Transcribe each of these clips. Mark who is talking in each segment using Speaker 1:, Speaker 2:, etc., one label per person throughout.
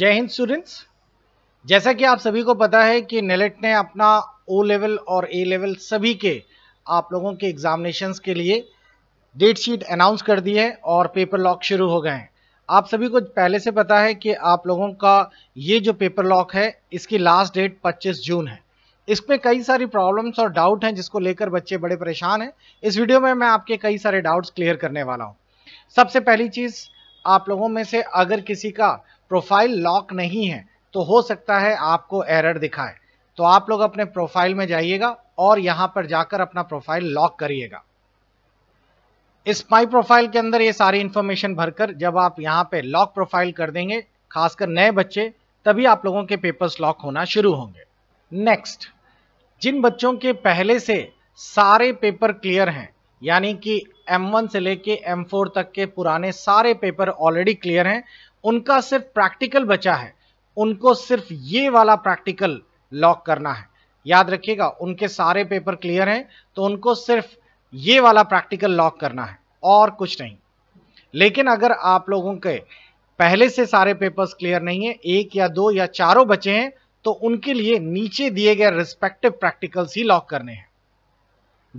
Speaker 1: जय हिंद स्टूडेंट्स जैसा कि आप सभी को पता है कि नेलेट e ने अपना ओ लेवल और ए लेवल सभी के आप लोगों के एग्जामिनेशंस के लिए डेट शीट अनाउंस कर दी है और पेपर लॉक शुरू हो गए हैं आप सभी को पहले से पता है कि आप लोगों का ये जो पेपर लॉक है इसकी लास्ट डेट 25 जून है इसमें कई सारी प्रॉब्लम्स और डाउट हैं जिसको लेकर बच्चे बड़े परेशान हैं इस वीडियो में मैं आपके कई सारे डाउट्स क्लियर करने वाला हूँ सबसे पहली चीज़ आप लोगों में से अगर किसी का प्रोफाइल लॉक नहीं है तो हो सकता है आपको एरर दिखाए तो आप लोग अपने प्रोफाइल में जाइएगा और यहां पर जाकर अपना प्रोफाइल लॉक करिएगा इस माई प्रोफाइल के अंदर ये सारी इंफॉर्मेशन भरकर जब आप यहाँ पे लॉक प्रोफाइल कर देंगे खासकर नए बच्चे तभी आप लोगों के पेपर्स लॉक होना शुरू होंगे नेक्स्ट जिन बच्चों के पहले से सारे पेपर क्लियर हैं यानी कि M1 से लेके M4 तक के पुराने सारे पेपर ऑलरेडी क्लियर हैं उनका सिर्फ प्रैक्टिकल बचा है उनको सिर्फ ये वाला प्रैक्टिकल लॉक करना है याद रखिएगा उनके सारे पेपर क्लियर हैं तो उनको सिर्फ ये वाला प्रैक्टिकल लॉक करना है और कुछ नहीं लेकिन अगर आप लोगों के पहले से सारे पेपर्स क्लियर नहीं है एक या दो या चारों बचे हैं तो उनके लिए नीचे दिए गए रिस्पेक्टिव प्रैक्टिकल्स ही लॉक करने हैं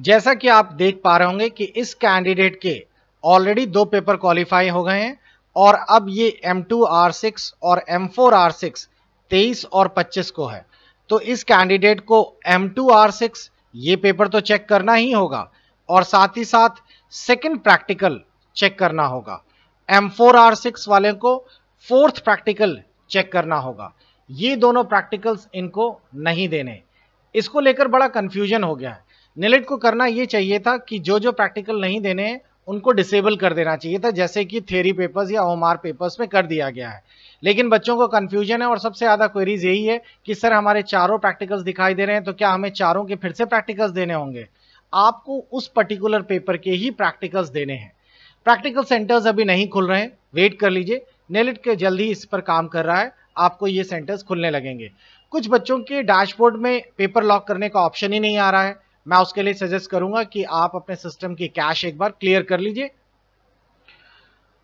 Speaker 1: जैसा कि आप देख पा रहे होंगे कि इस कैंडिडेट के ऑलरेडी दो पेपर क्वालिफाई हो गए हैं और अब ये M2R6 और M4R6 23 और 25 को है तो इस कैंडिडेट को M2R6 ये पेपर तो चेक करना ही होगा और साथ ही साथ सेकंड प्रैक्टिकल चेक करना होगा M4R6 वाले को फोर्थ प्रैक्टिकल चेक करना होगा ये दोनों प्रैक्टिकल्स इनको नहीं देने इसको लेकर बड़ा कंफ्यूजन हो गया है निलेट को करना ये चाहिए था कि जो जो प्रैक्टिकल नहीं देने हैं उनको डिसेबल कर देना चाहिए था जैसे कि थेरी पेपर्स या ओमार पेपर्स में कर दिया गया है लेकिन बच्चों को कन्फ्यूजन है और सबसे ज़्यादा क्वेरीज यही है कि सर हमारे चारों प्रैक्टिकल्स दिखाई दे रहे हैं तो क्या हमें चारों के फिर से प्रैक्टिकल्स देने होंगे आपको उस पर्टिकुलर पेपर के ही प्रैक्टिकल्स देने हैं प्रैक्टिकल सेंटर्स अभी नहीं खुल रहे हैं वेट कर लीजिए नेलिट के जल्दी इस पर काम कर रहा है आपको ये सेंटर्स खुलने लगेंगे कुछ बच्चों के डैशबोर्ड में पेपर लॉक करने का ऑप्शन ही नहीं आ रहा है मैं उसके लिए सजेस्ट करूंगा कि आप अपने सिस्टम की कैश एक बार क्लियर कर लीजिए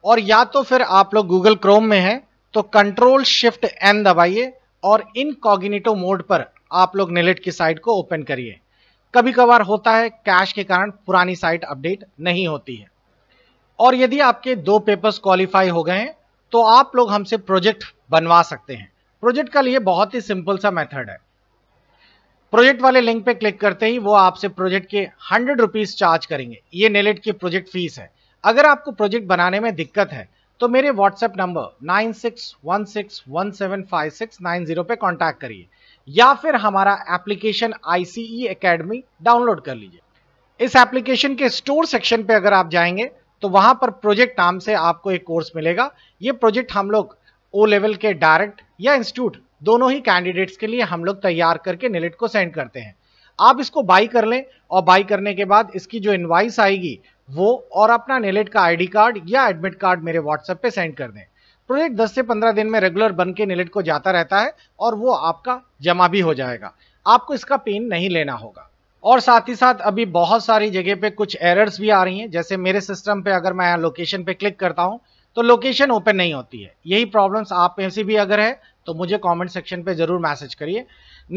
Speaker 1: और या तो फिर आप लोग गूगल क्रोम में हैं तो कंट्रोल शिफ्ट एन दबाइए और इन कॉगिनेटो मोड पर आप लोग नेलेट की साइट को ओपन करिए कभी कभार होता है कैश के कारण पुरानी साइट अपडेट नहीं होती है और यदि आपके दो पेपर्स क्वालिफाई हो गए हैं तो आप लोग हमसे प्रोजेक्ट बनवा सकते हैं प्रोजेक्ट का लिए बहुत ही सिंपल सा मेथड है प्रोजेक्ट वाले लिंक पे क्लिक करते ही वो आपसे प्रोजेक्ट के हंड्रेड रुपीज़ चार्ज करेंगे ये नेलेट की प्रोजेक्ट फीस है अगर आपको प्रोजेक्ट बनाने में दिक्कत है तो मेरे WhatsApp number nine six one six one seven five six nine zero पे कॉन्टैक्ट करिए या फिर हमारा एप्लीकेशन आईसीई एकेडमी डाउनलोड कर लीजिए इस एप्लीकेशन के स्टोर सेक्शन पे अगर आप जाएंगे तो वहां पर प्रोजेक्ट नाम से आपको एक कोर्स मिलेगा ये प्रोजेक्ट हम लोग ओ लेवल के डायरेक्ट या इंस्टीट्यूट दोनों ही कैंडिडेट्स के लिए हम लोग तैयार करके निलेट को सेंड करते हैं आप इसको बाई कर लें और बाई करने के बाद इसकी जो इन्वाइस आएगी वो और अपना निलेट का आईडी कार्ड या एडमिट कार्ड मेरे व्हाट्सएप पे सेंड कर दें प्रोजेक्ट 10 से 15 दिन में रेगुलर बन के निलेट को जाता रहता है और वो आपका जमा भी हो जाएगा आपको इसका पेन नहीं लेना होगा और साथ ही साथ अभी बहुत सारी जगह पे कुछ एरर्स भी आ रही हैं जैसे मेरे सिस्टम पे अगर मैं लोकेशन पे क्लिक करता हूँ तो लोकेशन ओपन नहीं होती है यही प्रॉब्लम्स आप में से भी अगर है तो मुझे कमेंट सेक्शन पे ज़रूर मैसेज करिए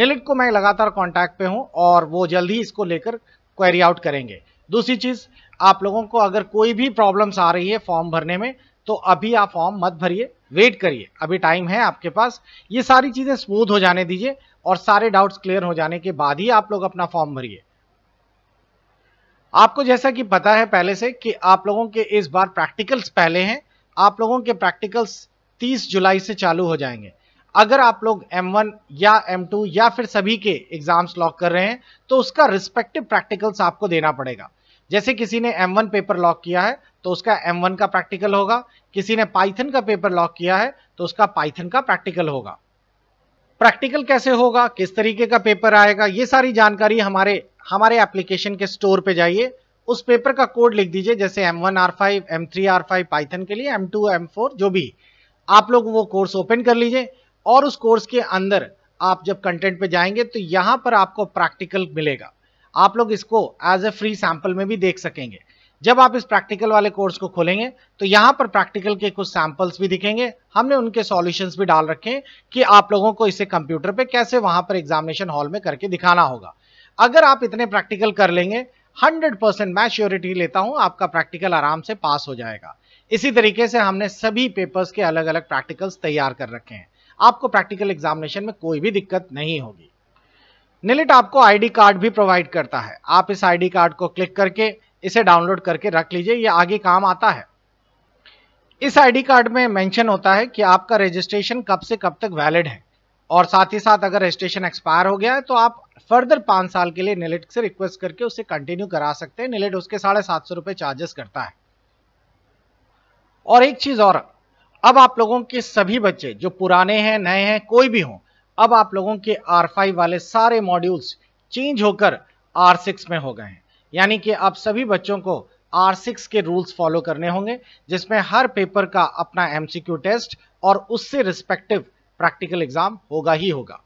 Speaker 1: निलिट को मैं लगातार कांटेक्ट पे हूँ और वो जल्द ही इसको लेकर क्वेरी आउट करेंगे दूसरी चीज़ आप लोगों को अगर कोई भी प्रॉब्लम्स आ रही है फॉर्म भरने में तो अभी आप फॉर्म मत भरिए वेट करिए अभी टाइम है आपके पास ये सारी चीज़ें स्मूथ हो जाने दीजिए और सारे डाउट्स क्लियर हो जाने के बाद ही आप लोग अपना फॉर्म भरिए आपको जैसा कि पता है पहले से कि आप लोगों के इस बार प्रैक्टिकल्स पहले हैं आप लोगों के प्रैक्टिकल्स 30 जुलाई से चालू हो जाएंगे अगर आप लोग M1 या M2 या फिर सभी के एग्जाम्स लॉक कर रहे हैं तो उसका रिस्पेक्टिव प्रैक्टिकल्स आपको देना पड़ेगा जैसे किसी ने M1 पेपर लॉक किया है तो उसका M1 का प्रैक्टिकल होगा किसी ने पाइथन का पेपर लॉक किया है तो उसका पाइथन का प्रैक्टिकल होगा प्रैक्टिकल कैसे होगा किस तरीके का पेपर आएगा ये सारी जानकारी हमारे हमारे एप्लीकेशन के स्टोर पे जाइए उस पेपर का कोड लिख दीजिए जैसे M three R five Python के लिए एम फोर जो भी आप लोग वो कोर्स ओपन कर लीजिए और उस कोर्स के अंदर आप जब कंटेंट पे जाएंगे तो यहाँ पर आपको प्रैक्टिकल मिलेगा आप लोग इसको एज ए फ्री सैंपल में भी देख सकेंगे जब आप इस प्रैक्टिकल वाले कोर्स को खोलेंगे तो यहाँ पर प्रैक्टिकल के कुछ सैंपल्स भी दिखेंगे हमने उनके सॉल्यूशंस भी डाल रखे हैं कि आप लोगों को इसे कंप्यूटर पे कैसे वहां पर एग्जामिनेशन हॉल में करके दिखाना होगा अगर आप इतने प्रैक्टिकल कर लेंगे 100 परसेंट मैं श्योरिटी लेता हूं आपका प्रैक्टिकल आराम से पास हो जाएगा इसी तरीके से हमने सभी पेपर्स के अलग अलग प्रैक्टिकल्स तैयार कर रखे हैं आपको प्रैक्टिकल एग्जामिनेशन में कोई भी दिक्कत नहीं होगी निलिट आपको आईडी कार्ड भी प्रोवाइड करता है आप इस आईडी कार्ड को क्लिक करके इसे डाउनलोड करके रख लीजिए ये आगे काम आता है इस आईडी कार्ड में मेंशन होता है कि आपका रजिस्ट्रेशन कब से कब तक वैलिड है और साथ ही साथ अगर रजिस्ट्रेशन एक्सपायर हो गया है तो आप फर्दर पाँच साल के लिए निलेट से रिक्वेस्ट करके उसे कंटिन्यू करा सकते हैं निलेट उसके साढ़े सात सौ रुपये चार्जेस करता है और एक चीज़ और अब आप लोगों के सभी बच्चे जो पुराने हैं नए हैं कोई भी हो अब आप लोगों के R5 वाले सारे मॉड्यूल्स चेंज होकर R6 में हो गए हैं यानी कि आप सभी बच्चों को R6 के रूल्स फॉलो करने होंगे जिसमें हर पेपर का अपना एम टेस्ट और उससे रिस्पेक्टिव प्रैक्टिकल एग्जाम होगा ही होगा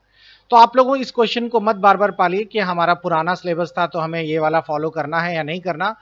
Speaker 1: तो आप लोगों इस क्वेश्चन को मत बार बार पालिए कि हमारा पुराना सिलेबस था तो हमें ये वाला फॉलो करना है या नहीं करना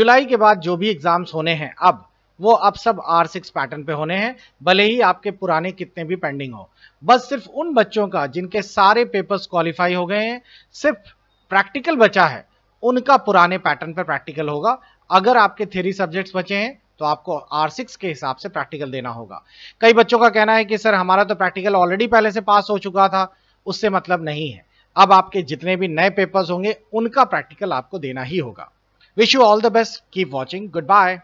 Speaker 1: जुलाई के बाद जो भी एग्जाम्स होने हैं अब वो अब सब आर सिक्स पैटर्न पे होने हैं भले ही आपके पुराने कितने भी पेंडिंग हो बस सिर्फ उन बच्चों का जिनके सारे पेपर्स क्वालिफाई हो गए हैं सिर्फ प्रैक्टिकल बचा है उनका पुराने पैटर्न पर प्रैक्टिकल होगा अगर आपके थेरी सब्जेक्ट्स बचे हैं तो आपको आर सिक्स के हिसाब से प्रैक्टिकल देना होगा कई बच्चों का कहना है कि सर हमारा तो प्रैक्टिकल ऑलरेडी पहले से पास हो चुका था उससे मतलब नहीं है अब आपके जितने भी नए पेपर्स होंगे उनका प्रैक्टिकल आपको देना ही होगा wish you all the best keep watching good bye